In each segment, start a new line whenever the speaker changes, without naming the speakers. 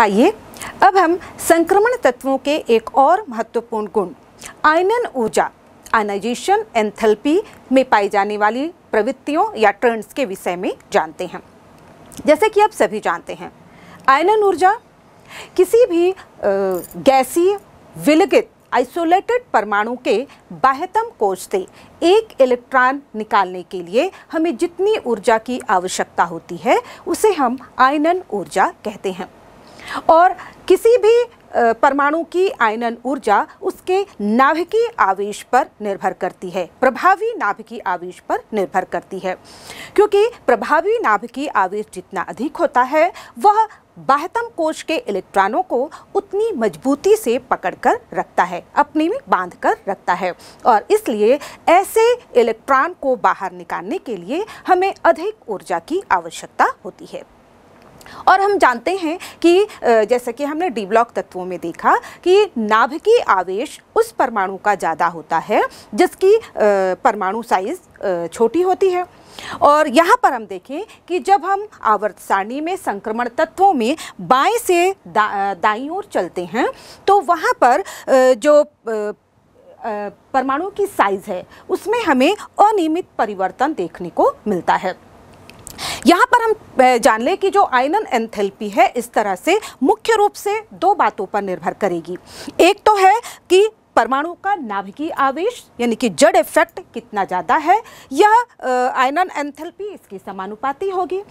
आइए अब हम संक्रमण तत्वों के एक और महत्वपूर्ण गुण आयनन ऊर्जा आयनाइजेशन एंथैल्पी में पाई जाने वाली प्रवृत्तियों या ट्रेंड्स के विषय में जानते हैं जैसे कि आप सभी जानते हैं आयनन ऊर्जा किसी भी गैसी विलगित आइसोलेटेड परमाणु के बाह्यतम कोष से एक इलेक्ट्रॉन निकालने के लिए हमें जितनी ऊर्जा की आवश्यकता होती है उसे हम आयनन ऊर्जा कहते हैं और किसी भी परमाणु की आयनन ऊर्जा उसके नाभिकीय आवेश पर निर्भर करती है प्रभावी नाभिकीय आवेश पर निर्भर करती है क्योंकि प्रभावी नाभिकीय आवेश जितना अधिक होता है वह बाह्यतम कोश के इलेक्ट्रॉनों को उतनी मजबूती से पकड़कर रखता है अपने में बांध कर रखता है और इसलिए ऐसे इलेक्ट्रॉन को बाहर निकालने के लिए हमें अधिक ऊर्जा की आवश्यकता होती है और हम जानते हैं कि जैसा कि हमने डी ब्लॉक तत्वों में देखा कि नाभिकीय आवेश उस परमाणु का ज़्यादा होता है जिसकी परमाणु साइज छोटी होती है और यहाँ पर हम देखें कि जब हम आवर्त सारणी में संक्रमण तत्वों में बाएं से दा, दाईं ओर चलते हैं तो वहाँ पर जो परमाणु की साइज़ है उसमें हमें अनियमित परिवर्तन देखने को मिलता है यहाँ पर हम जान लें कि जो आयनन एंथेल्पी है इस तरह से मुख्य रूप से दो बातों पर निर्भर करेगी एक तो है कि परमाणु का नाभिकीय आवेश यानी कि जड इफेक्ट कितना ज़्यादा है यह आयनन एंथेल्पी इसकी समानुपाती होगी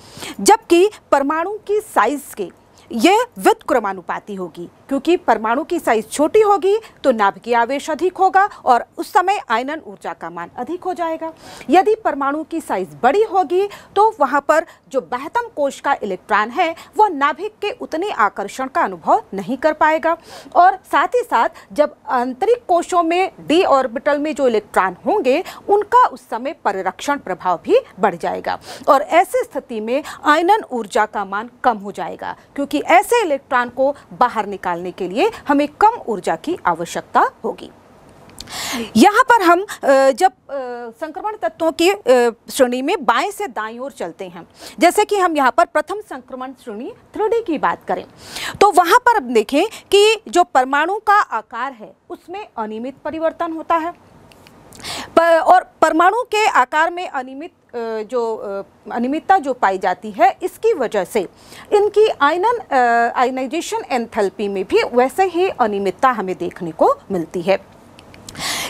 जबकि परमाणु की साइज़ के ये वित्त क्रमानुपाती होगी क्योंकि परमाणु की साइज छोटी होगी तो नाभिकीय आवेश अधिक होगा और उस समय आयनन ऊर्जा का मान अधिक हो जाएगा यदि परमाणु की साइज बड़ी होगी तो वहाँ पर जो बहतम कोश का इलेक्ट्रॉन है वह नाभिक के उतने आकर्षण का अनुभव नहीं कर पाएगा और साथ ही साथ जब आंतरिक कोशों में डी ऑर्बिटल में जो इलेक्ट्रॉन होंगे उनका उस समय परिरक्षण प्रभाव भी बढ़ जाएगा और ऐसी स्थिति में आयनन ऊर्जा का मान कम हो जाएगा क्योंकि कि ऐसे इलेक्ट्रॉन को बाहर निकालने के लिए हमें कम ऊर्जा की आवश्यकता होगी यहाँ पर हम जब संक्रमण तत्वों की श्रेणी में बाएं से दाईं ओर चलते हैं जैसे कि हम यहाँ पर प्रथम संक्रमण श्रेणी थ्री की बात करें तो वहाँ पर अब देखें कि जो परमाणु का आकार है उसमें अनियमित परिवर्तन होता है पर और परमाणु के आकार में अनियमित जो अनियमितता जो पाई जाती है इसकी वजह से इनकी आयनन आयनाइजेशन एंथैल्पी में भी वैसे ही अनियमितता हमें देखने को मिलती है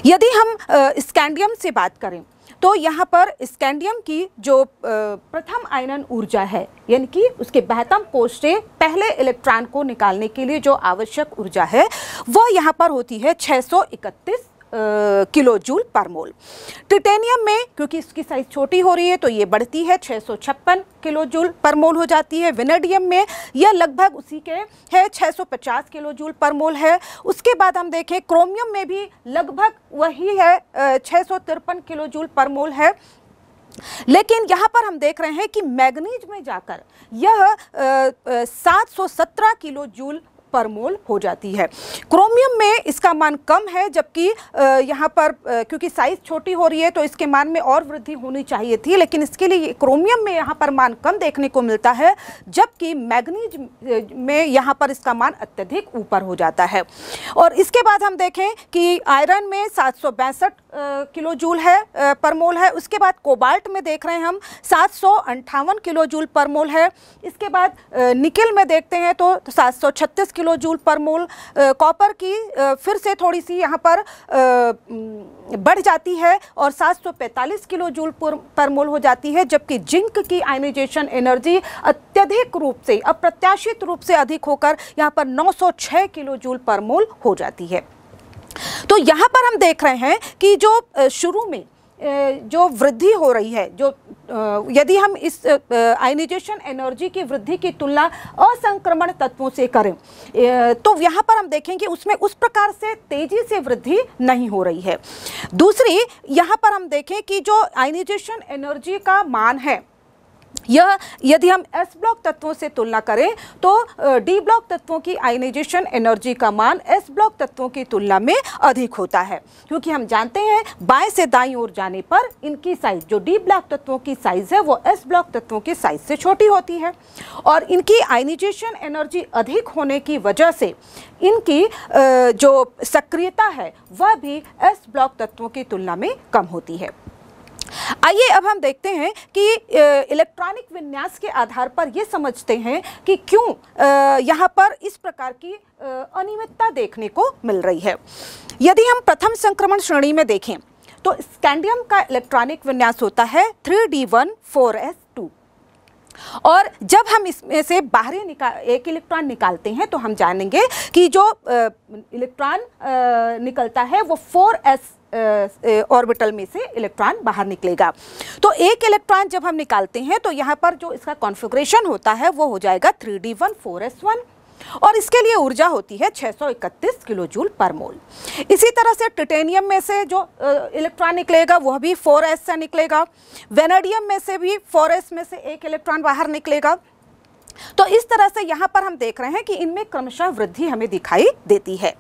यदि हम स्कैंडियम से बात करें तो यहाँ पर स्कैंडियम की जो प्रथम आयनन ऊर्जा है यानी कि उसके बहतम कोष से पहले इलेक्ट्रॉन को निकालने के लिए जो आवश्यक ऊर्जा है वह यहाँ पर होती है छः किलो जूल पर मोल टिटेनियम में क्योंकि इसकी साइज़ छोटी हो रही है तो ये बढ़ती है छः सौ छप्पन किलो जूल पर मोल हो जाती है विनेडियम में यह लगभग उसी के है छः सौ पचास किलो जूल पर मोल है उसके बाद हम देखें क्रोमियम में भी लगभग वही है छः सौ तिरपन किलो जूल पर मोल है लेकिन यहाँ पर हम देख रहे हैं कि मैग्नीज में जाकर यह सात सौ सत्रह किलो जूल पर मोल हो जाती है क्रोमियम में इसका मान कम है जबकि यहाँ पर क्योंकि साइज़ छोटी हो रही है तो इसके मान में और वृद्धि होनी चाहिए थी लेकिन इसके लिए क्रोमियम में यहाँ पर मान कम देखने को मिलता है जबकि मैग्नीज में यहाँ पर इसका मान अत्यधिक ऊपर हो जाता है और इसके बाद हम देखें कि आयरन में सात किलो जूल है पर मोल है उसके बाद कोबाल्ट में देख रहे हैं हम सात सौ अंठावन किलो जूल पर मोल है इसके बाद निकल में देखते हैं तो सात सौ छत्तीस किलो जूल पर मोल कॉपर की फिर से थोड़ी सी यहाँ पर बढ़ जाती है और सात सौ पैंतालीस किलो जूल पर मोल हो जाती है जबकि जिंक की आयनाइजेशन एनर्जी अत्यधिक रूप से अप्रत्याशित रूप से अधिक होकर यहाँ पर नौ सौ छः किलो जूल पर मोल हो जाती है तो यहाँ पर हम देख रहे हैं कि जो शुरू में जो वृद्धि हो रही है जो यदि हम इस आइनिजेशन एनर्जी की वृद्धि की तुलना असंक्रमण तत्वों से करें तो यहाँ पर हम देखेंगे उसमें उस प्रकार से तेजी से वृद्धि नहीं हो रही है दूसरी यहाँ पर हम देखें कि जो आइनिजेशन एनर्जी का मान है यह यदि हम एस ब्लॉक तत्वों से तुलना करें तो डी ब्लॉक तत्वों की आयनाइजेशन एनर्जी का मान एस ब्लॉक तत्वों की तुलना में अधिक होता है क्योंकि हम जानते हैं बाएं से दाईं ओर जाने पर इनकी साइज जो डी ब्लॉक तत्वों की साइज है वो एस ब्लॉक तत्वों की साइज से छोटी होती है और इनकी आयनाइजेशन एनर्जी अधिक होने की वजह से इनकी जो सक्रियता है वह भी एस ब्लॉक तत्वों की तुलना में कम होती है आइए अब हम देखते हैं कि इलेक्ट्रॉनिक विन्यास के आधार पर यह समझते हैं कि क्यों यहाँ पर इस प्रकार की अनियमितता देखने को मिल रही है यदि हम प्रथम संक्रमण श्रेणी में देखें तो स्कैंडियम का इलेक्ट्रॉनिक विन्यास होता है three D one four S two और जब हम इसमें से बाहरी निकाल एक इलेक्ट्रॉन निकालते हैं तो हम जानेंगे कि जो इलेक्ट्रॉन निकलता है वो फोर एस ऑर्बिटल में से इलेक्ट्रॉन बाहर निकलेगा तो एक इलेक्ट्रॉन जब हम निकालते हैं तो यहाँ पर जो इसका कॉन्फ़िगरेशन होता है वो हो जाएगा three D one four S one और इसके लिए ऊर्जा होती है 631 किलो जूल पर मोल इसी तरह से टिटेनियम में से जो इलेक्ट्रॉन निकलेगा वह भी 4s से निकलेगा वेनेडियम में से भी 4s में से एक इलेक्ट्रॉन बाहर निकलेगा तो इस तरह से यहाँ पर हम देख रहे हैं कि इनमें क्रमशः वृद्धि हमें दिखाई देती है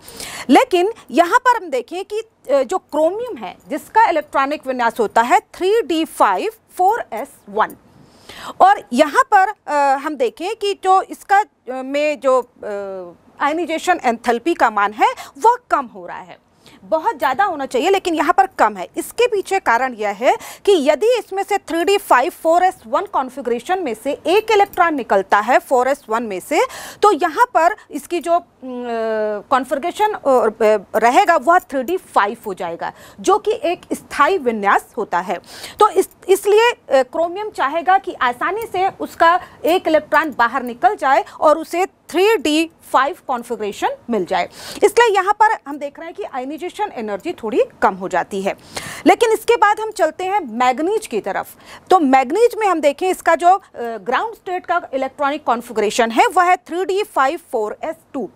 लेकिन यहाँ पर हम देखें कि जो क्रोमियम है जिसका इलेक्ट्रॉनिक विन्यास होता है three D five four S one और यहाँ पर आ, हम देखें कि जो इसका में जो आयनिजेशन एंथैल्पी का मान है वह कम हो रहा है बहुत ज़्यादा होना चाहिए लेकिन यहाँ पर कम है इसके पीछे कारण यह है कि यदि इसमें से three D five four S one configuration में से एक इलेक्ट्रॉन निकलता है फोर एस वन में से तो यहाँ पर इसकी जो कॉन्फिग्रेशन रहेगा वह थ्री डी फाइव हो जाएगा जो कि एक स्थायी विन्यास होता है तो इस इसलिए क्रोमियम चाहेगा कि आसानी से उसका एक इलेक्ट्रॉन बाहर निकल जाए और उसे थ्री डी फाइव कॉन्फ़िगरेशन मिल जाए इसलिए यहाँ पर हम देख रहे हैं कि आइनिजेशन एनर्जी थोड़ी कम हो जाती है लेकिन इसके बाद हम चलते हैं मैग्नीज की तरफ तो मैग्नीज में हम देखें इसका जो ग्राउंड स्टेट का इलेक्ट्रॉनिक कॉन्फ़िगरेशन है वह है three D five four S two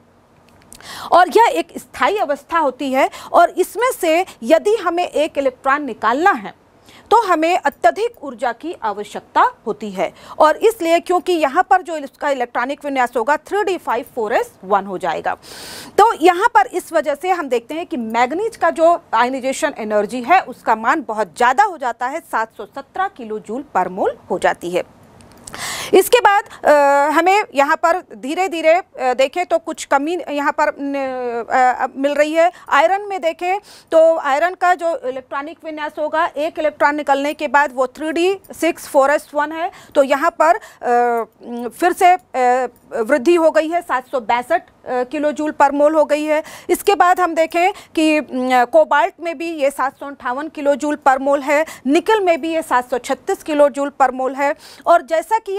और यह एक स्थायी अवस्था होती है और इसमें से यदि हमें एक इलेक्ट्रॉन निकालना है तो हमें अत्यधिक ऊर्जा की आवश्यकता होती है और इसलिए क्योंकि यहाँ पर जो इसका इलेक्ट्रॉनिक विन्यास होगा three D five four S one हो जाएगा तो यहाँ पर इस वजह से हम देखते हैं कि मैग्नीज का जो आयनिजेशन एनर्जी है उसका मान बहुत ज़्यादा हो जाता है सत्रह किलो जूल पर मोल हो जाती है इसके बाद आ, हमें यहाँ पर धीरे धीरे देखें तो कुछ कमी यहाँ पर आ, मिल रही है आयरन में देखें तो आयरन का जो इलेक्ट्रॉनिक विन्यास होगा एक इलेक्ट्रॉन निकलने के बाद वो three d six four S one है तो यहाँ पर आ, फिर से वृद्धि हो गई है सात सौ बैसठ किलो जूल पर मोल हो गई है इसके बाद हम देखें कि कोबाल्ट में भी ये सात सौ अंठावन किलो जूल पर मोल है निकल में भी ये सात सौ छत्तीस किलो जूल पर मोल है और जैसा कि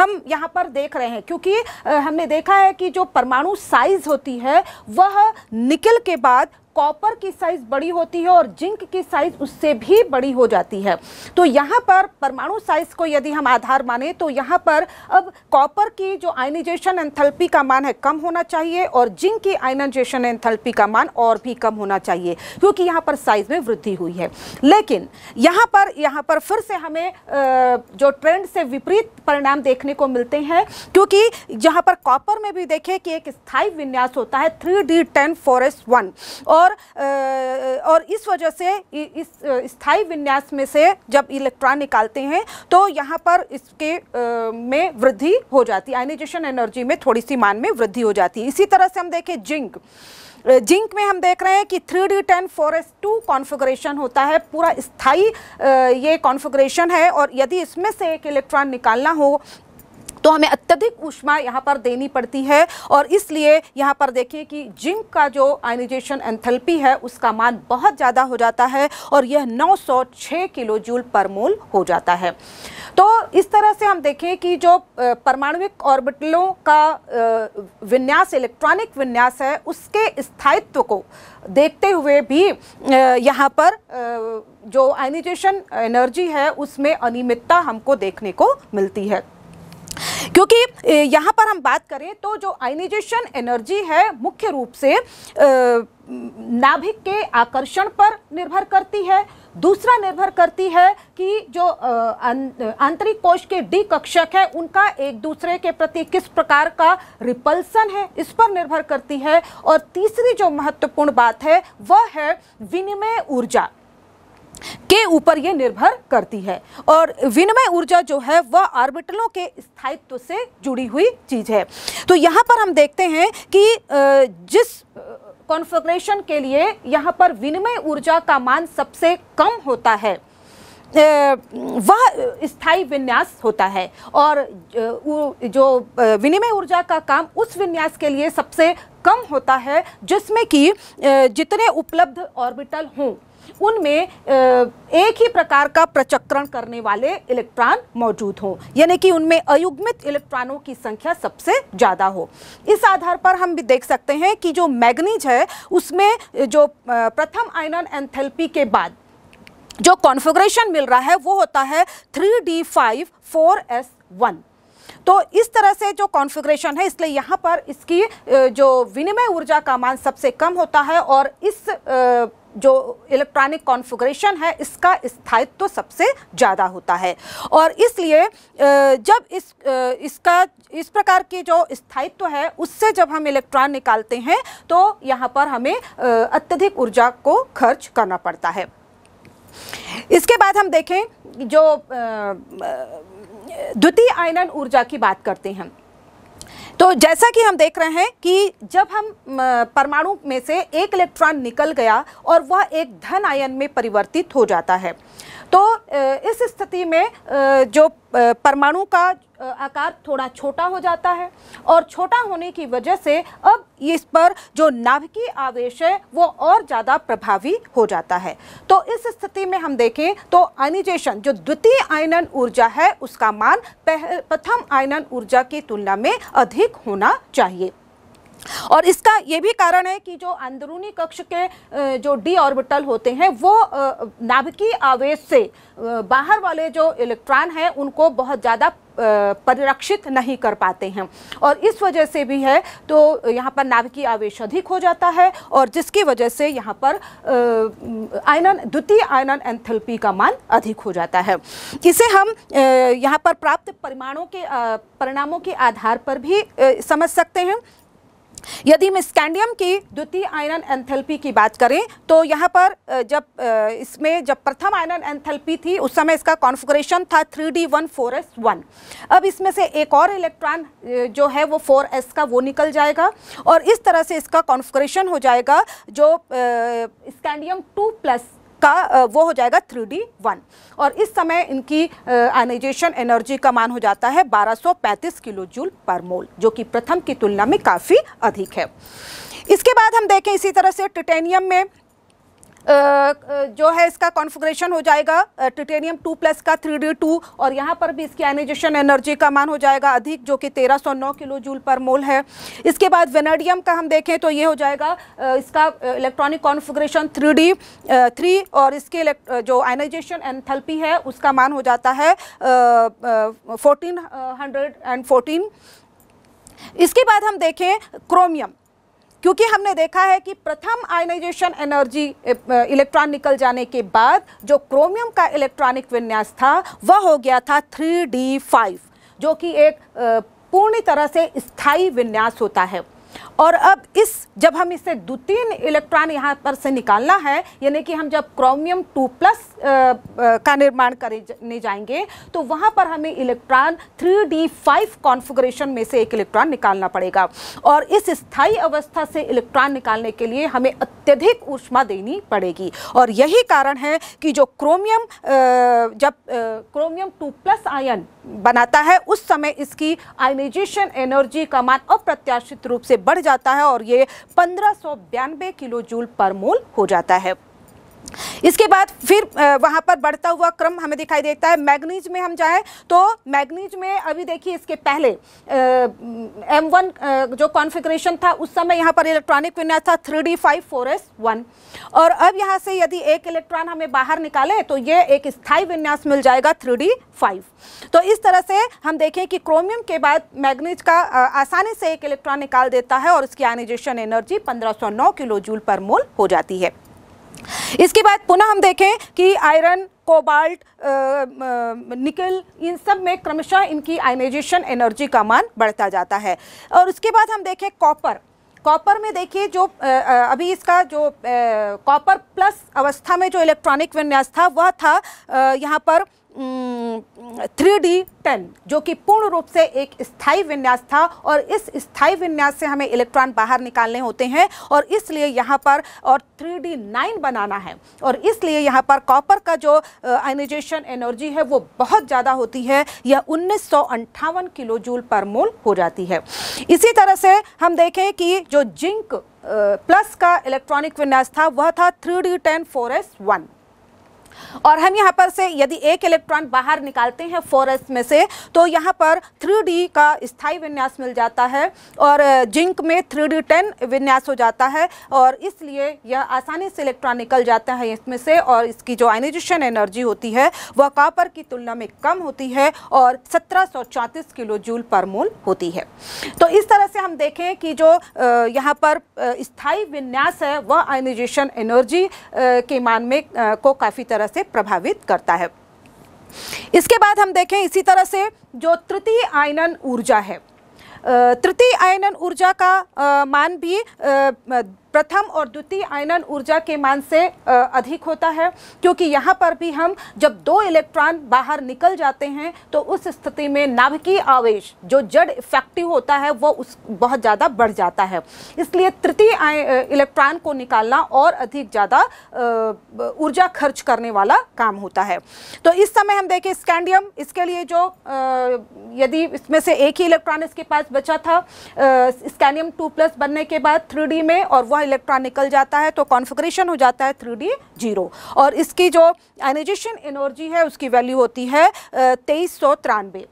हम यहाँ पर देख रहे हैं क्योंकि हमने देखा है कि जो परमाणु साइज़ होती है वह निकल के बाद कॉपर की साइज बड़ी होती है और जिंक की साइज उससे भी बड़ी हो जाती है तो यहाँ पर परमाणु साइज को यदि हम आधार माने तो यहाँ पर अब कॉपर की जो आयनाइजेशन एंथैल्पी का मान है कम होना चाहिए और जिंक की आयनाइजेशन एंथैल्पी का मान और भी कम होना चाहिए क्योंकि यहाँ पर साइज में वृद्धि हुई है लेकिन यहाँ पर यहाँ पर फिर से हमें जो ट्रेंड से विपरीत परिणाम देखने को मिलते हैं क्योंकि यहाँ पर कॉपर में भी देखें कि एक स्थायी विन्यास होता है three D ten four s one और और और इस वजह से इस स्थायी विन्यास में से जब इलेक्ट्रॉन निकालते हैं तो यहाँ पर इसके में वृद्धि हो जाती है आयनाइजेशन एनर्जी में थोड़ी सी मान में वृद्धि हो जाती है इसी तरह से हम देखें जिंक जिंक में हम देख रहे हैं कि three D ten four S two configuration होता है पूरा स्थाई ये कॉन्फ़िगरेशन है और यदि इसमें से एक इलेक्ट्रॉन निकालना हो तो हमें अत्यधिक ऊष्मा यहाँ पर देनी पड़ती है और इसलिए यहाँ पर देखिए कि जिंक का जो आयनिजेशन एंथेल्पी है उसका मान बहुत ज़्यादा हो जाता है और यह 906 किलो जूल पर मूल हो जाता है तो इस तरह से हम देखें कि जो परमाणुविक ऑर्बिटलों का विन्यास इलेक्ट्रॉनिक विन्यास है उसके स्थायित्व को देखते हुए भी यहाँ पर जो आयनिजेशन एनर्जी है उसमें अनियमितता हमको देखने को मिलती है क्योंकि यहाँ पर हम बात करें तो जो आइनिजेशन एनर्जी है मुख्य रूप से नाभिक के आकर्षण पर निर्भर करती है दूसरा निर्भर करती है कि जो अं, आंतरिक कोष के डी कक्षक है उनका एक दूसरे के प्रति किस प्रकार का रिपल्सन है इस पर निर्भर करती है और तीसरी जो महत्वपूर्ण बात है वह है विनिमय ऊर्जा के ऊपर ये निर्भर करती है और विनिमय ऊर्जा जो है वह ऑर्बिटलों के स्थायित्व से जुड़ी हुई चीज़ है तो यहाँ पर हम देखते हैं कि जिस कॉन्फ़िगरेशन के लिए यहाँ पर विनिमय ऊर्जा का मान सबसे कम होता है वह स्थायी विन्यास होता है और जो विनिमय ऊर्जा का काम उस विन्यास के लिए सबसे कम होता है जिसमें कि जितने उपलब्ध ऑर्बिटल हों उनमें एक ही प्रकार का प्रचक्रण करने वाले इलेक्ट्रॉन मौजूद हों यानी कि उनमें अयुग्मित इलेक्ट्रॉनों की संख्या सबसे ज़्यादा हो इस आधार पर हम भी देख सकते हैं कि जो मैग्नीज है उसमें जो प्रथम आयनन एंथेल्पी के बाद जो कॉन्फ़िगरेशन मिल रहा है वो होता है three D five four S one तो इस तरह से जो कॉन्फ़िगरेशन है इसलिए यहाँ पर इसकी जो विनिमय ऊर्जा का मान सबसे कम होता है और इस जो इलेक्ट्रॉनिक कॉन्फ़िगरेशन है इसका स्थायित्व तो सबसे ज़्यादा होता है और इसलिए जब इस इसका इस प्रकार की जो स्थायित्व तो है उससे जब हम इलेक्ट्रॉन निकालते हैं तो यहाँ पर हमें अत्यधिक ऊर्जा को खर्च करना पड़ता है इसके बाद हम देखें जो द्वितीय आयनन ऊर्जा की बात करते हैं तो जैसा कि हम देख रहे हैं कि जब हम परमाणु में से एक इलेक्ट्रॉन निकल गया और वह एक धन आयन में परिवर्तित हो जाता है तो इस स्थिति में जो परमाणु का आकार थोड़ा छोटा हो जाता है और छोटा होने की वजह से अब इस पर जो नाभिकीय आवेश है वो और ज़्यादा प्रभावी हो जाता है तो इस स्थिति में हम देखें तो आयनिजेशन जो द्वितीय आयनन ऊर्जा है उसका मान प्रथम आयनन ऊर्जा की तुलना में अधिक होना चाहिए और इसका ये भी कारण है कि जो अंदरूनी कक्ष के जो डी ऑर्बिटल होते हैं वो नाभिकीय आवेश से बाहर वाले जो इलेक्ट्रॉन हैं उनको बहुत ज़्यादा परिरक्षित नहीं कर पाते हैं और इस वजह से भी है तो यहाँ पर नाभिकीय आवेश अधिक हो जाता है और जिसकी वजह से यहाँ पर आयनन द्वितीय आयनन एंथेल्पी का मान अधिक हो जाता है इसे हम यहाँ पर प्राप्त परिमाणों के परिणामों के आधार पर भी समझ सकते हैं यदि हम स्कैंडियम की द्वितीय आयरन एंथैल्पी की बात करें तो यहाँ पर जब इसमें जब प्रथम आयरन एंथैल्पी थी उस समय इसका कॉन्फ़िगरेशन था three D one four S one अब इसमें से एक और इलेक्ट्रॉन जो है वो फोर एस का वो निकल जाएगा और इस तरह से इसका कॉन्फ़िगरेशन हो जाएगा जो स्कैंडियम टू प्लस का वो हो जाएगा थ्री डी वन और इस समय इनकी आयनाइजेशन एनर्जी का मान हो जाता है 1235 किलो जूल पर मोल जो कि प्रथम की तुलना में काफ़ी अधिक है इसके बाद हम देखें इसी तरह से टिटेनियम में जो है इसका कॉन्फ़िगरेशन हो जाएगा टिटेनियम टू प्लस का थ्री डी टू और यहाँ पर भी इसकी आइनाइजेशन एनर्जी का मान हो जाएगा अधिक जो कि 1309 किलो जूल पर मोल है इसके बाद वेनेडियम का हम देखें तो ये हो जाएगा इसका electronic configuration three D three और इसके जो आइनाइजेशन एनथल्पी है उसका मान हो जाता है फोर्टीन हंड्रेड एंड फोर्टीन इसके बाद हम देखें क्रोमियम क्योंकि हमने देखा है कि प्रथम आयनाइजेशन एनर्जी इलेक्ट्रॉन निकल जाने के बाद जो क्रोमियम का इलेक्ट्रॉनिक विन्यास था वह हो गया था 3d5 जो कि एक पूर्ण तरह से स्थायी विन्यास होता है और अब इस जब हम इसे दो तीन इलेक्ट्रॉन यहाँ पर से निकालना है यानी कि हम जब क्रोमियम टू प्लस का निर्माण करने जाएंगे तो वहाँ पर हमें electron three D five configuration में से एक इलेक्ट्रॉन निकालना पड़ेगा और इस स्थायी अवस्था से इलेक्ट्रॉन निकालने के लिए हमें अत्यधिक ऊष्मा देनी पड़ेगी और यही कारण है कि जो क्रोमियम जब क्रोमियम टू प्लस आयन बनाता है उस समय इसकी आयनाइजेशन एनर्जी का मान अप्रत्याशित रूप से बढ़ बढ़ जाता है और ये पंद्रह किलो जूल पर मोल हो जाता है इसके बाद फिर वहाँ पर बढ़ता हुआ क्रम हमें दिखाई देता है मैग्नीज में हम जाएं तो मैग्नीज में अभी देखिए इसके पहले एम वन जो कॉन्फ़िगरेशन था उस समय यहाँ पर इलेक्ट्रॉनिक विन्यास था three D five four S one और अब यहाँ से यदि एक इलेक्ट्रॉन हमें बाहर निकाले तो ये एक स्थायी विन्यास मिल जाएगा थ्री डी फाइव तो इस तरह से हम देखें कि क्रोमियम के बाद मैग्नीज का आसानी से एक इलेक्ट्रॉन निकाल देता है और उसकी एनिजेशन एनर्जी पंद्रह किलो जूल पर मोल हो जाती है इसके बाद पुनः हम देखें कि आयरन कोबाल्ट निकल इन सब में क्रमशः इनकी आयनाइजेशन एनर्जी का मान बढ़ता जाता है और उसके बाद हम देखें कॉपर कॉपर में देखिए जो अभी इसका जो कॉपर प्लस अवस्था में जो इलेक्ट्रॉनिक विन्यास था वह था यहाँ पर थ्री डी पेन जो कि पूर्ण रूप से एक स्थायी विन्यास था और इस स्थायी विन्यास से हमें इलेक्ट्रॉन बाहर निकालने होते हैं और इसलिए यहाँ पर और थ्री डी नाइन बनाना है और इसलिए यहाँ पर कॉपर का जो आइनिजेशन एनर्जी है वो बहुत ज़्यादा होती है यह उन्नीस किलो जूल पर मोल हो जाती है इसी तरह से हम देखें कि जो जिंक प्लस का इलेक्ट्रॉनिक विन्यास था वह था three D ten four S one और हम यहाँ पर से यदि एक इलेक्ट्रॉन बाहर निकालते हैं फॉरेस्ट में से तो यहाँ पर 3D का स्थायी विन्यास मिल जाता है और जिंक में डी टेन विन्यास हो जाता है और इसलिए यह आसानी से इलेक्ट्रॉन निकल जाता है इसमें से और इसकी जो आइनाइजेशन एनर्जी होती है वह कापर की तुलना में कम होती है और सत्रह किलो जूल पर मोल होती है तो इस तरह से हम देखें कि जो यहाँ पर स्थायी विन्यास है वह आइनाइजेशन एनर्जी के मान में को काफ़ी तरह तरह से प्रभावित करता है इसके बाद हम देखें इसी तरह से जो तृतीय आयनन ऊर्जा है तृतीय आयनन ऊर्जा का मान भी प्रथम और द्वितीय आयनन ऊर्जा के मान से अधिक होता है क्योंकि यहाँ पर भी हम जब दो इलेक्ट्रॉन बाहर निकल जाते हैं तो उस स्थिति में नाभिकीय आवेश जो जड़ इफेक्टिव होता है वो उस बहुत ज़्यादा बढ़ जाता है इसलिए तृतीय इलेक्ट्रॉन को निकालना और अधिक ज़्यादा ऊर्जा खर्च करने वाला काम होता है तो इस समय हम देखें स्कैंडियम इसके लिए जो यदि इसमें से एक ही इलेक्ट्रॉन इसके पास बचा था स्कैंडियम टू प्लस बनने के बाद थ्री में और वह इलेक्ट्रॉन निकल जाता है तो कॉन्फ़िगरेशन हो जाता है थ्री डी जीरो और इसकी जो एनर्जिशन एनर्जी है उसकी वैल्यू होती है तेईस सौ तिरानवे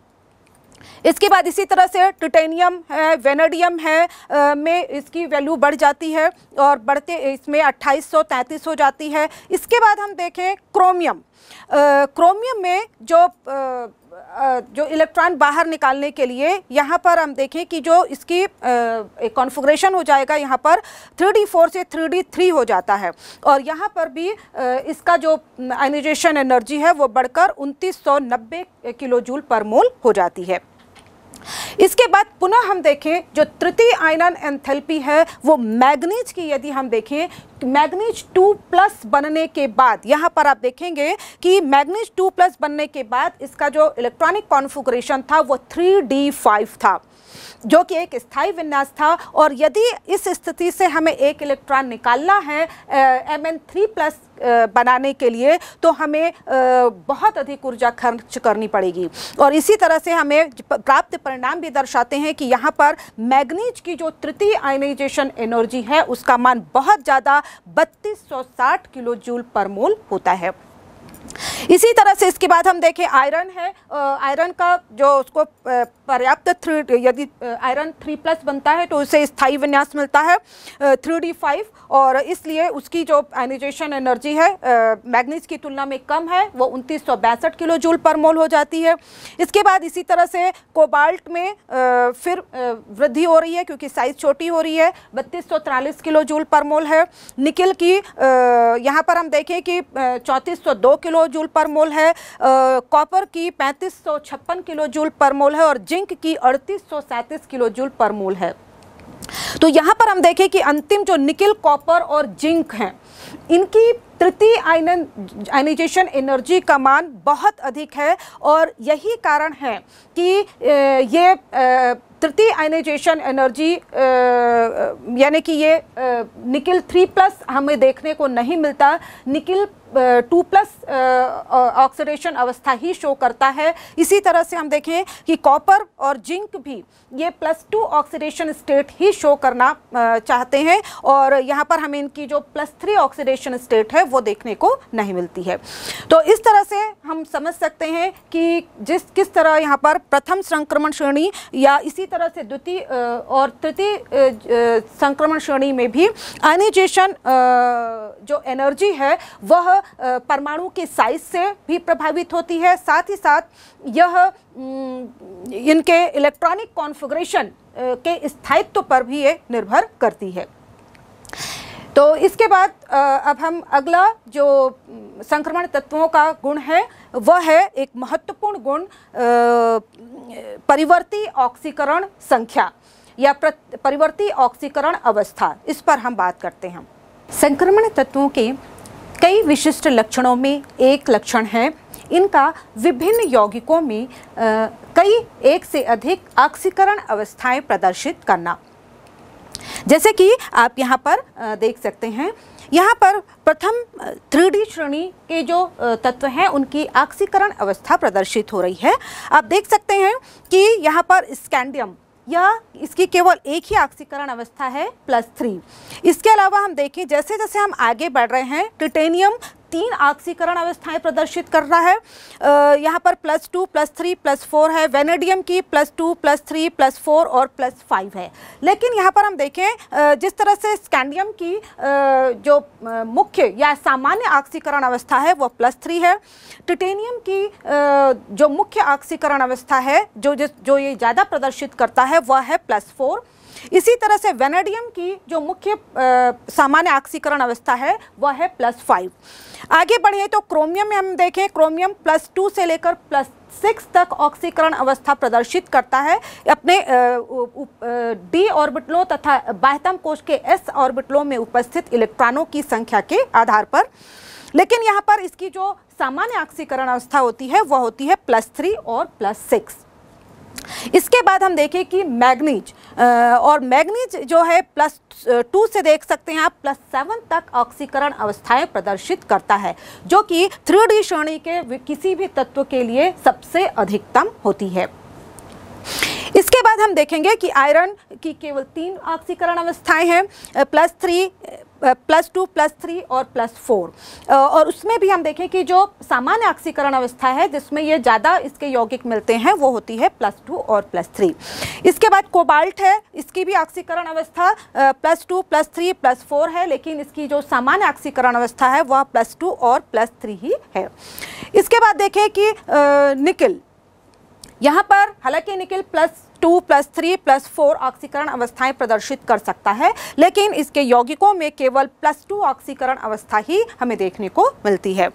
इसके बाद इसी तरह से टिटेनियम है वेनेडियम है आ, में इसकी वैल्यू बढ़ जाती है और बढ़ते इसमें 2833 हो जाती है इसके बाद हम देखें क्रोमियम क्रोमियम में जो जो इलेक्ट्रॉन बाहर निकालने के लिए यहाँ पर हम देखें कि जो इसकी कॉन्फ़िगरेशन हो जाएगा यहाँ पर 3d4 से 3d3 हो जाता है और यहाँ पर भी इसका जो आइनिजेशन एनर्जी है वो बढ़कर उनतीस किलो जूल पर मोल हो जाती है इसके बाद पुनः हम देखें जो तृतीय आयनन एंथेल्पी है वो मैग्नीज की यदि हम देखें तो मैग्नीज टू प्लस बनने के बाद यहाँ पर आप देखेंगे कि मैग्नीज टू प्लस बनने के बाद इसका जो इलेक्ट्रॉनिक कॉन्फ़िगरेशन था वो थ्री डी फाइव था जो कि एक स्थायी विन्यास था और यदि इस स्थिति से हमें एक इलेक्ट्रॉन निकालना है एम एन थ्री प्लस बनाने के लिए तो हमें बहुत अधिक ऊर्जा खर्च करनी पड़ेगी और इसी तरह से हमें प्राप्त परिणाम भी दर्शाते हैं कि यहाँ पर मैग्नीज की जो तृतीय आयनाइजेशन एनर्जी है उसका मान बहुत ज़्यादा 3260 किलो जूल पर मोल होता है इसी तरह से इसके बाद हम देखें आयरन है आयरन का जो उसको पर्याप्त थ्री यदि आयरन थ्री प्लस बनता है तो उसे स्थायी विन्यास मिलता है थ्री डी फाइव और इसलिए उसकी जो एनिजेशन एनर्जी है मैग्नीज की तुलना में कम है वो उनतीस सौ किलो जूल पर मोल हो जाती है इसके बाद इसी तरह से कोबाल्ट में आ, फिर वृद्धि हो रही है क्योंकि साइज़ छोटी हो रही है बत्तीस किलो जूल पर मोल है निकिल की यहाँ पर हम देखें कि चौंतीस किलो जूल पर मोल है कॉपर की पैंतीस सौ छप्पन किलो जूल पर मोल है और जिंक की अड़तीस सौ सैंतीस किलो जूल पर मोल है तो यहाँ पर हम देखें कि अंतिम जो निकिल कॉपर और जिंक हैं इनकी तृतीय आयन आयनाइजेशन एनर्जी का मान बहुत अधिक है और यही कारण है कि ये तृतीय आयनाइजेशन एनर्जी यानी कि ये निकिल थ्री प्लस हमें देखने को नहीं मिलता निकिल टू प्लस ऑक्सीडेशन अवस्था ही शो करता है इसी तरह से हम देखें कि कॉपर और जिंक भी ये प्लस टू ऑक्सीडेशन स्टेट ही शो करना चाहते हैं और यहाँ पर हमें इनकी जो प्लस थ्री ऑक्सीडेशन स्टेट है वो देखने को नहीं मिलती है तो इस तरह से हम समझ सकते हैं कि जिस किस तरह यहाँ पर प्रथम संक्रमण श्रेणी या इसी तरह से द्वितीय और तृतीय संक्रमण श्रेणी में भी एनिजेशन जो एनर्जी है वह परमाणु के साइज से भी प्रभावित होती है साथ ही साथ यह इनके इलेक्ट्रॉनिक कॉन्फ़िगरेशन के स्थायित्व पर भी ये निर्भर करती है तो इसके बाद अब हम अगला जो संक्रमण तत्वों का गुण है वह है एक महत्वपूर्ण गुण परिवर्ती ऑक्सीकरण संख्या या परिवर्ती ऑक्सीकरण अवस्था इस पर हम बात करते हैं संक्रमण तत्वों के कई विशिष्ट लक्षणों में एक लक्षण है इनका विभिन्न यौगिकों में आ, कई एक से अधिक ऑक्सीकरण अवस्थाएं प्रदर्शित करना जैसे कि आप यहाँ पर देख सकते हैं यहाँ पर प्रथम थ्री श्रेणी के जो तत्व हैं उनकी ऑक्सीकरण अवस्था प्रदर्शित हो रही है आप देख सकते हैं कि यहाँ पर स्कैंडियम या इसकी केवल एक ही ऑक्सीकरण अवस्था है प्लस थ्री इसके अलावा हम देखें जैसे जैसे हम आगे बढ़ रहे हैं टिटेनियम तीन आक्सीकरण अवस्थाएं प्रदर्शित कर रहा है यहाँ पर plus two plus three plus four है वेनेडियम की plus two plus three plus four और प्लस फाइव है लेकिन यहाँ पर हम देखें जिस तरह से स्कैंडियम की जो मुख्य या सामान्य आक्सीकरण अवस्था है वो प्लस थ्री है टिटेनियम की जो मुख्य आक्सीकरण अवस्था है जो जिस जो ये ज़्यादा प्रदर्शित करता है वह है प्लस फोर इसी तरह से वेनेडियम की जो मुख्य सामान्य ऑक्सीकरण अवस्था है वह है प्लस फाइव आगे बढ़े तो क्रोमियम में हम देखें क्रोमियम प्लस टू से लेकर प्लस सिक्स तक ऑक्सीकरण अवस्था प्रदर्शित करता है अपने डी ऑर्बिटलों तथा बाह्यतम कोष के एस ऑर्बिटलों में उपस्थित इलेक्ट्रॉनों की संख्या के आधार पर लेकिन यहाँ पर इसकी जो सामान्य ऑक्सीकरण अवस्था होती है वह होती है प्लस थ्री और प्लस सिक्स इसके बाद हम देखें कि मैग्नीज और मैग्नीज जो है प्लस टू से देख सकते हैं आप प्लस सेवन तक ऑक्सीकरण अवस्थाएं प्रदर्शित करता है जो कि थ्री श्रेणी के किसी भी तत्व के लिए सबसे अधिकतम होती है इसके बाद हम देखेंगे कि आयरन की केवल तीन ऑक्सीकरण अवस्थाएं हैं plus three plus two plus three और प्लस फोर और उसमें भी हम देखें कि जो सामान्य ऑक्सीकरण अवस्था है जिसमें ये ज़्यादा इसके यौगिक मिलते हैं वो होती है प्लस टू और प्लस थ्री इसके बाद कोबाल्ट है इसकी भी ऑक्सीकरण अवस्था plus two plus three plus four है लेकिन इसकी जो सामान्य ऑक्सीकरण अवस्था है वह प्लस टू और प्लस थ्री ही है इसके बाद देखें कि निकिल यहाँ पर हालांकि nickel plus two plus three plus four ऑक्सीकरण अवस्थाएं प्रदर्शित कर सकता है लेकिन इसके यौगिकों में केवल प्लस टू ऑक्सीकरण अवस्था ही हमें देखने को मिलती है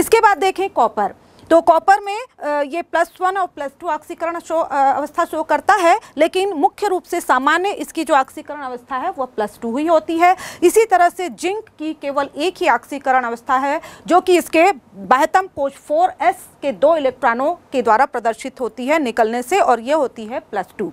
इसके बाद देखें कॉपर तो कॉपर में ये प्लस वन और प्लस टू ऑक्सीकरण शो अवस्था शो करता है लेकिन मुख्य रूप से सामान्य इसकी जो ऑक्सीकरण अवस्था है वह प्लस टू ही होती है इसी तरह से जिंक की केवल एक ही ऑक्सीकरण अवस्था है जो कि इसके बहतम पोज फोर एस के दो इलेक्ट्रॉनों के द्वारा प्रदर्शित होती है निकलने से और यह होती है प्लस टू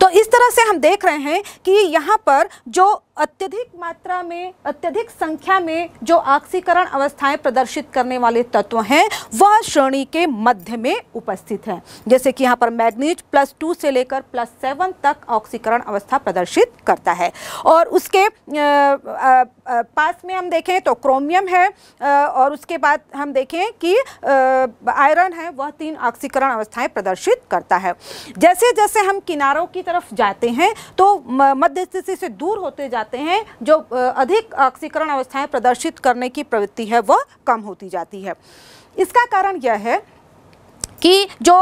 तो इस तरह से हम देख रहे हैं कि यहाँ पर जो अत्यधिक मात्रा में अत्यधिक संख्या में जो ऑक्सीकरण अवस्थाएं प्रदर्शित करने वाले तत्व हैं वह श्रेणी के मध्य में उपस्थित हैं जैसे कि यहाँ पर मैग्नीज प्लस टू से लेकर प्लस सेवन तक ऑक्सीकरण अवस्था प्रदर्शित करता है और उसके पास में हम देखें तो क्रोमियम है और उसके बाद हम देखें कि आयरन है वह तीन ऑक्सीकरण अवस्थाएं प्रदर्शित करता है जैसे जैसे हम किनारों की तरफ जाते हैं तो मध्य स्थिति से दूर होते जाते जाते हैं जो अधिक ऑक्सीकरण अवस्थाएं प्रदर्शित करने की प्रवृत्ति है वह कम होती जाती है इसका कारण यह है कि जो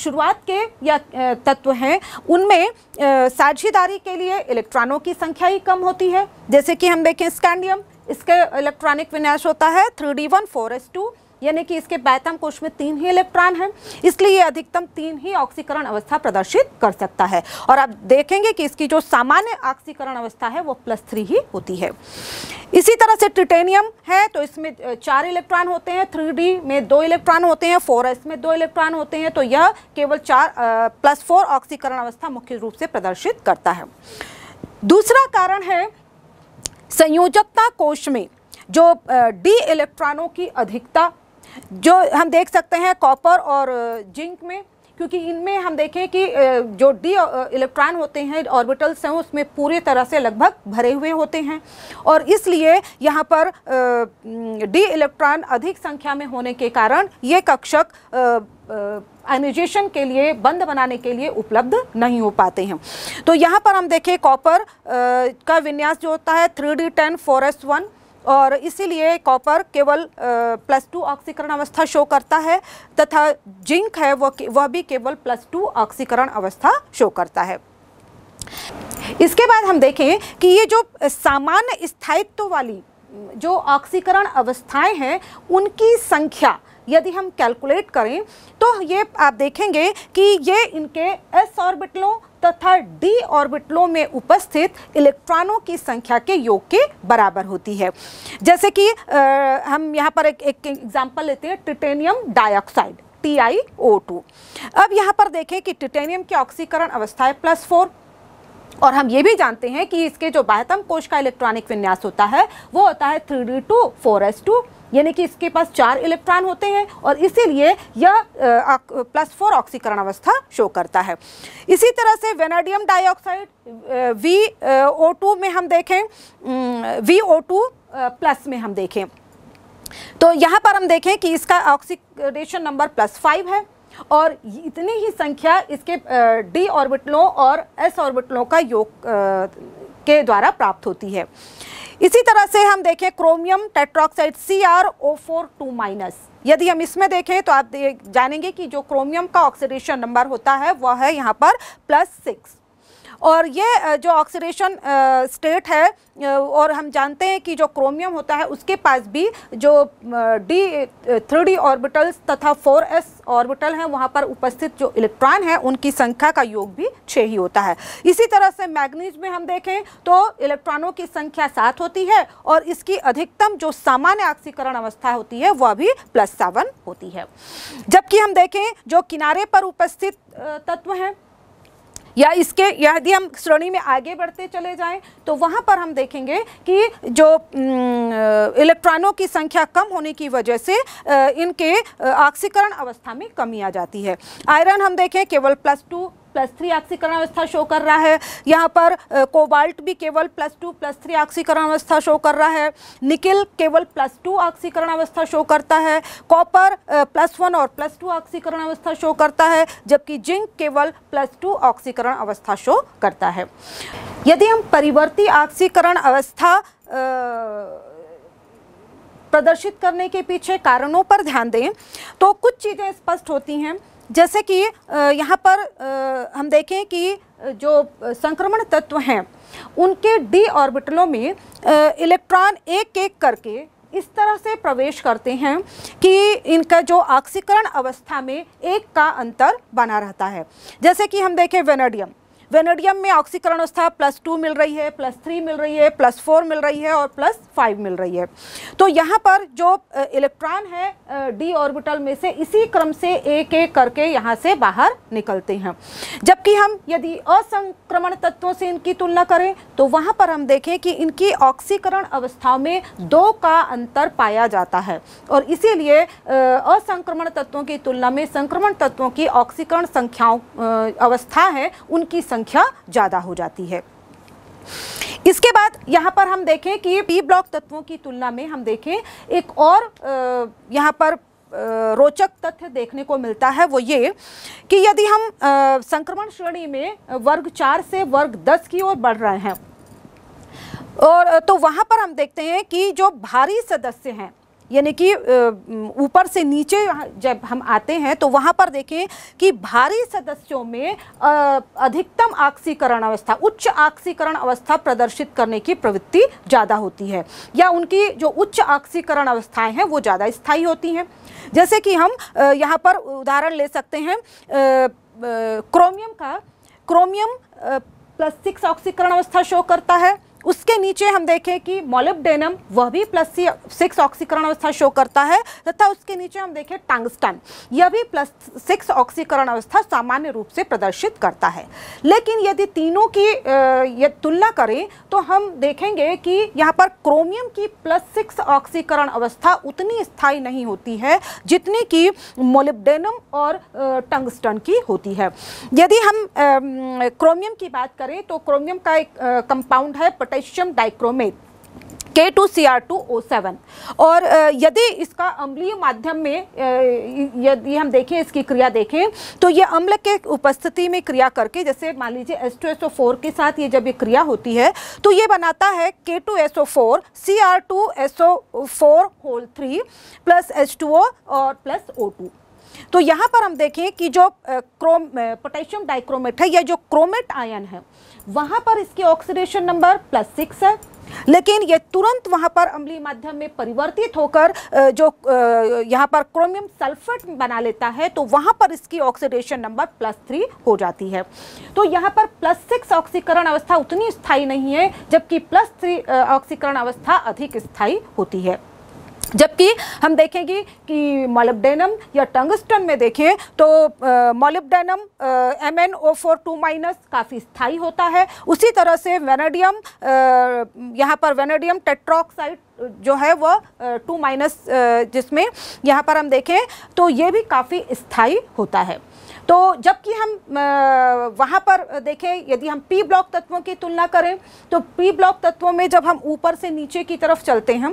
शुरुआत के या तत्व हैं उनमें साझेदारी के लिए इलेक्ट्रॉनों की संख्या ही कम होती है जैसे कि हम देखें स्कैंडियम इसके इलेक्ट्रॉनिक विन्यास होता है three D one four S two यानी कि इसके पैथम कोश में तीन ही इलेक्ट्रॉन हैं इसलिए ये अधिकतम तीन ही ऑक्सीकरण अवस्था प्रदर्शित कर सकता है और आप देखेंगे कि इसकी जो सामान्य ऑक्सीकरण अवस्था है वो प्लस थ्री ही होती है इसी तरह से ट्रिटेनियम है तो इसमें चार इलेक्ट्रॉन होते हैं थ्री में दो इलेक्ट्रॉन होते हैं फोर में दो इलेक्ट्रॉन होते हैं तो यह केवल चार आ, प्लस फोर ऑक्सीकरण अवस्था मुख्य रूप से प्रदर्शित करता है दूसरा कारण है संयोजकता कोश में जो डी इलेक्ट्रॉनों की अधिकता जो हम देख सकते हैं कॉपर और जिंक में क्योंकि इनमें हम देखें कि जो डी इलेक्ट्रॉन होते हैं ऑर्बिटल्स हैं उसमें पूरी तरह से लगभग भरे हुए होते हैं और इसलिए यहाँ पर डी इलेक्ट्रॉन अधिक संख्या में होने के कारण ये कक्षक आयनाइजेशन के लिए बंद बनाने के लिए उपलब्ध नहीं हो पाते हैं तो यहाँ पर हम देखें कॉपर का विन्यास जो होता है three D ten four S one और इसीलिए कॉपर केवल प्लस टू ऑक्सीकरण अवस्था शो करता है तथा जिंक है वह वह भी केवल प्लस टू ऑक्सीकरण अवस्था शो करता है इसके बाद हम देखें कि ये जो सामान्य स्थायित्व वाली जो ऑक्सीकरण अवस्थाएं हैं उनकी संख्या यदि हम कैलकुलेट करें तो ये आप देखेंगे कि ये इनके एस ऑर्बिटलों तथा डी ऑर्बिटलों में उपस्थित इलेक्ट्रॉनों की संख्या के योग के बराबर होती है जैसे कि आ, हम यहाँ पर एक एग्जाम्पल लेते हैं टिटेनियम डाइऑक्साइड TiO2 अब यहाँ पर देखें कि टिटेनियम की ऑक्सीकरण अवस्था है प्लस फोर और हम ये भी जानते हैं कि इसके जो बाह्यतम कोश का इलेक्ट्रॉनिक विन्यास होता है वो होता है three D two four S two यानी कि इसके पास चार इलेक्ट्रॉन होते हैं और इसीलिए यह प्लस फोर ऑक्सीकरण अवस्था शो करता है इसी तरह से vanadium dioxide V O two में हम देखें वी ओ टू प्लस में हम देखें तो यहाँ पर हम देखें कि इसका ऑक्सीडेशन नंबर प्लस फाइव है और इतनी ही संख्या इसके डी ऑर्बिटलों और एस ऑर्बिटलों का योग के द्वारा प्राप्त होती है इसी तरह से हम देखें chromium tetroxide C R O four two minus यदि हम इसमें देखें तो आप जानेंगे कि जो क्रोमियम का ऑक्सीडेशन नंबर होता है वह है यहाँ पर प्लस सिक्स और ये जो ऑक्सीडेशन स्टेट है और हम जानते हैं कि जो क्रोमियम होता है उसके पास भी जो डी थ्री डी ऑर्बिटल्स तथा फोर एस ऑर्बिटल हैं वहाँ पर उपस्थित जो इलेक्ट्रॉन हैं उनकी संख्या का योग भी छः ही होता है इसी तरह से मैग्नीज में हम देखें तो इलेक्ट्रॉनों की संख्या सात होती है और इसकी अधिकतम जो सामान्य ऑक्सीकरण अवस्था होती है वह भी प्लस सेवन होती है जबकि हम देखें जो किनारे पर उपस्थित तत्व हैं या इसके यदि हम श्रेणी में आगे बढ़ते चले जाएं तो वहाँ पर हम देखेंगे कि जो इलेक्ट्रॉनों की संख्या कम होने की वजह से इनके ऑक्सीकरण अवस्था में कमी आ जाती है आयरन हम देखें केवल प्लस टू प्लस थ्री ऑक्सीकरण अवस्था शो कर रहा है यहाँ पर कोबाल्ट भी केवल प्लस टू प्लस थ्री ऑक्सीकरण अवस्था शो कर रहा है निकिल केवल प्लस टू ऑक्सीकरण अवस्था शो करता है कॉपर प्लस वन और प्लस टू ऑक्सीकरण अवस्था शो करता है जबकि जिंक केवल प्लस टू ऑक्सीकरण अवस्था शो करता है यदि हम परिवर्ती ऑक्सीकरण अवस्था प्रदर्शित करने के पीछे कारणों पर ध्यान दें तो कुछ चीज़ें स्पष्ट होती हैं जैसे कि यहाँ पर हम देखें कि जो संक्रमण तत्व हैं उनके डी ऑर्बिटलों में इलेक्ट्रॉन एक एक करके इस तरह से प्रवेश करते हैं कि इनका जो ऑक्सीकरण अवस्था में एक का अंतर बना रहता है जैसे कि हम देखें वेनेडियम वेनेडियम में ऑक्सीकरण अवस्था प्लस टू मिल रही है प्लस थ्री मिल रही है प्लस फोर मिल रही है और प्लस फाइव मिल रही है तो यहाँ पर जो इलेक्ट्रॉन है डी ऑर्बिटल में से इसी क्रम से एक एक करके यहाँ से बाहर निकलते हैं जबकि हम यदि असंक्रमण तत्वों से इनकी तुलना करें तो वहाँ पर हम देखें कि इनकी ऑक्सीकरण अवस्थाओं में दो का अंतर पाया जाता है और इसीलिए असंक्रमण तत्वों की तुलना में संक्रमण तत्वों की ऑक्सीकरण संख्याओं अवस्था है उनकी संख्या ज़्यादा हो जाती है इसके बाद यहाँ पर हम देखें कि पी ब्लॉक तत्वों की तुलना में हम देखें एक और यहाँ पर रोचक तथ्य देखने को मिलता है वो ये कि यदि हम संक्रमण श्रेणी में वर्ग चार से वर्ग दस की ओर बढ़ रहे हैं और तो वहाँ पर हम देखते हैं कि जो भारी सदस्य हैं यानी कि ऊपर से नीचे जब हम आते हैं तो वहाँ पर देखें कि भारी सदस्यों में अधिकतम आक्सीकरण अवस्था उच्च आक्सीकरण अवस्था प्रदर्शित करने की प्रवृत्ति ज़्यादा होती है या उनकी जो उच्च आक्सीकरण अवस्थाएं हैं वो ज़्यादा स्थायी होती हैं जैसे कि हम यहाँ पर उदाहरण ले सकते हैं क्रोमियम का क्रोमियम प्लस सिक्स ऑक्सीकरण अवस्था शो करता है उसके नीचे हम देखें कि मोलिबडेनम वह भी प्लस सी सिक्स ऑक्सीकरण अवस्था शो करता है तथा उसके नीचे हम देखें टंगस्टन यह भी प्लस सिक्स ऑक्सीकरण अवस्था सामान्य रूप से प्रदर्शित करता है लेकिन यदि तीनों की तुलना करें तो हम देखेंगे कि यहाँ पर क्रोमियम की प्लस सिक्स ऑक्सीकरण अवस्था उतनी स्थायी नहीं होती है जितनी कि मोलिबडेनम और टंगस्टन की होती है यदि हम क्रोमियम की बात करें तो क्रोमियम का एक कंपाउंड है potassium dichromate K two C R two O seven और यदि इसका अम्लीय माध्यम में यदि हम देखें इसकी क्रिया देखें तो ये अम्ल के उपस्थिति में क्रिया करके जैसे मान लीजिए S two S O four के साथ ये जब ये क्रिया होती है तो ये बनाता है K two S O four C R two S O four whole three plus H two O और प्लस ओ टू तो यहाँ पर हम देखें कि जो क्रोम पोटेशियम डाइक्रोमेट है या जो क्रोमेट आयन है वहाँ पर इसके ऑक्सीडेशन नंबर प्लस सिक्स है लेकिन ये तुरंत वहाँ पर अम्लीय माध्यम में परिवर्तित होकर जो यहाँ पर क्रोमियम सल्फेट बना लेता है तो वहाँ पर इसकी ऑक्सीडेशन नंबर प्लस थ्री हो जाती है तो यहाँ पर प्लस सिक्स ऑक्सीकरण अवस्था उतनी स्थायी नहीं है जबकि प्लस थ्री ऑक्सीकरण अवस्था अधिक स्थायी होती है जबकि हम देखेंगे कि मॉलिब्डेनम या टंगस्टन में देखें तो molybdenum M N O four two minus काफ़ी स्थायी होता है उसी तरह से वेनेडियम यहाँ पर वेनेडियम टेट्रोक्साइड जो है वह टू माइनस जिसमें यहाँ पर हम देखें तो ये भी काफ़ी स्थायी होता है तो जबकि हम वहाँ पर देखें यदि हम पी ब्लॉक तत्वों की तुलना करें तो पी ब्लॉक तत्वों में जब हम ऊपर से नीचे की तरफ चलते हैं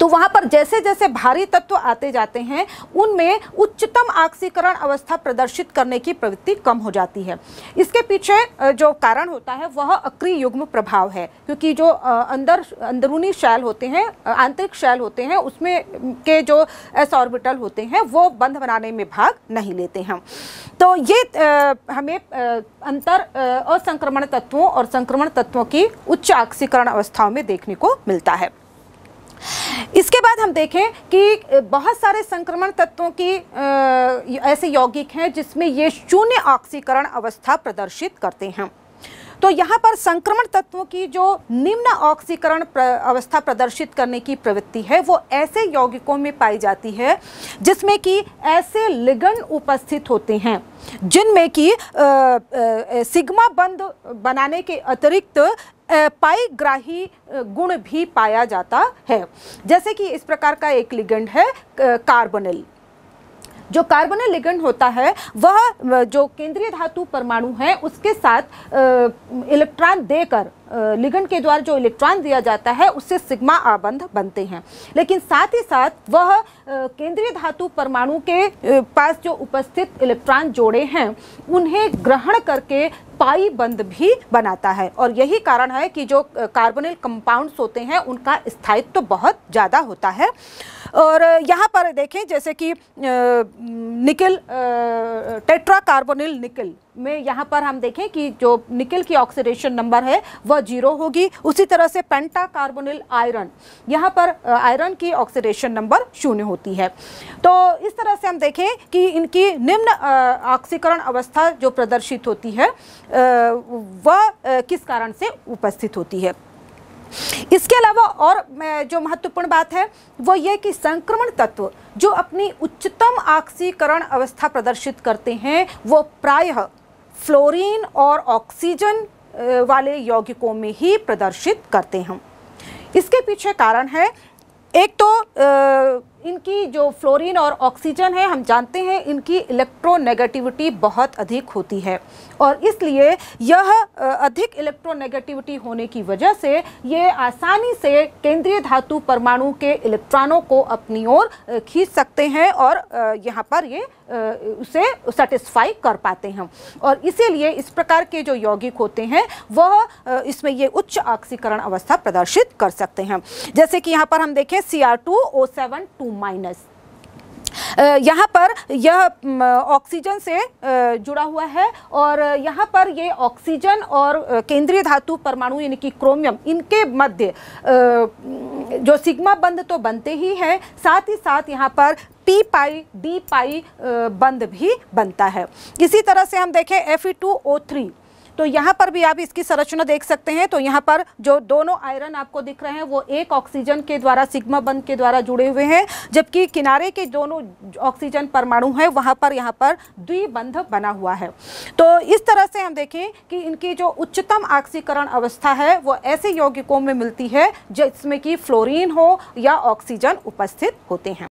तो वहाँ पर जैसे जैसे भारी तत्व आते जाते हैं उनमें उच्चतम आक्सीकरण अवस्था प्रदर्शित करने की प्रवृत्ति कम हो जाती है इसके पीछे जो कारण होता है वह अक्रिय युग्म प्रभाव है क्योंकि जो अंदर अंदरूनी शैल होते हैं आंतरिक शैल होते हैं उसमें के जो एस ऑर्बिटल होते हैं वो बंध बनाने में भाग नहीं लेते हैं तो ये हमें अंतर असंक्रमण तत्वों और संक्रमण तत्वों की उच्च आक्सीकरण अवस्थाओं में देखने को मिलता है इसके बाद हम देखें कि बहुत सारे संक्रमण तत्वों की ऐसे यौगिक हैं जिसमें ये शून्य ऑक्सीकरण अवस्था प्रदर्शित करते हैं तो यहाँ पर संक्रमण तत्वों की जो निम्न ऑक्सीकरण प्र, अवस्था प्रदर्शित करने की प्रवृत्ति है वो ऐसे यौगिकों में पाई जाती है जिसमें कि ऐसे लिगन उपस्थित होते हैं जिनमें कि सिग्मा बंद बनाने के अतिरिक्त पाई ग्राही गुण भी पाया जाता है जैसे कि इस प्रकार का एक लिगेंड है कार्बनल जो कार्बन लिगेंड होता है वह जो केंद्रीय धातु परमाणु है उसके साथ इलेक्ट्रॉन देकर लिगन के द्वारा जो इलेक्ट्रॉन दिया जाता है उससे सिग्मा आबंध बनते हैं लेकिन साथ ही साथ वह केंद्रीय धातु परमाणु के पास जो उपस्थित इलेक्ट्रॉन जोड़े हैं उन्हें ग्रहण करके पाई बंद भी बनाता है और यही कारण है कि जो कार्बोनिल कंपाउंड्स होते हैं उनका स्थायित्व तो बहुत ज़्यादा होता है और यहाँ पर देखें जैसे कि निकल टेट्रा कार्बोनिल निकल में यहाँ पर हम देखें कि जो निकल की ऑक्सीडेशन नंबर है वह जीरो होगी उसी तरह से पेंटा कार्बोनिल आयरन यहाँ पर आयरन की ऑक्सीडेशन नंबर शून्य होती है तो इस तरह से हम देखें कि इनकी निम्न ऑक्सीकरण अवस्था जो प्रदर्शित होती है वह किस कारण से उपस्थित होती है इसके अलावा और जो महत्वपूर्ण बात है वो ये कि संक्रमण तत्व जो अपनी उच्चतम ऑक्सीकरण अवस्था प्रदर्शित करते हैं वो प्रायः फ्लोरीन और ऑक्सीजन वाले यौगिकों में ही प्रदर्शित करते हैं इसके पीछे कारण है एक तो इनकी जो फ्लोरीन और ऑक्सीजन है हम जानते हैं इनकी इलेक्ट्रोनेगेटिविटी बहुत अधिक होती है और इसलिए यह अधिक इलेक्ट्रोनेगेटिविटी होने की वजह से ये आसानी से केंद्रीय धातु परमाणु के इलेक्ट्रॉनों को अपनी ओर खींच सकते हैं और यहाँ पर ये उसे सेटिस्फाई कर पाते हैं और इसीलिए इस प्रकार के जो यौगिक होते हैं वह इसमें ये उच्च ऑक्सीकरण अवस्था प्रदर्शित कर सकते हैं जैसे कि यहाँ पर हम देखें C R two O seven two minus यहाँ पर यह ऑक्सीजन से जुड़ा हुआ है और यहाँ पर ये ऑक्सीजन और केंद्रीय धातु परमाणु यानी कि क्रोमियम इनके मध्य जो सिग्मा बंद तो बनते ही है साथ ही साथ यहाँ पर पी पाई डी पाई बंद भी बनता है इसी तरह से हम देखें F E two O three तो यहाँ पर भी आप इसकी संरचना देख सकते हैं तो यहाँ पर जो दोनों आयरन आपको दिख रहे हैं वो एक ऑक्सीजन के द्वारा सिग्मा बंद के द्वारा जुड़े हुए हैं जबकि किनारे के दोनों ऑक्सीजन परमाणु हैं वहाँ पर यहाँ पर द्विबंध बना हुआ है तो इस तरह से हम देखें कि इनकी जो उच्चतम ऑक्सीकरण अवस्था है वो ऐसे यौगिकों में मिलती है जिसमें कि फ्लोरिन हो या ऑक्सीजन उपस्थित होते हैं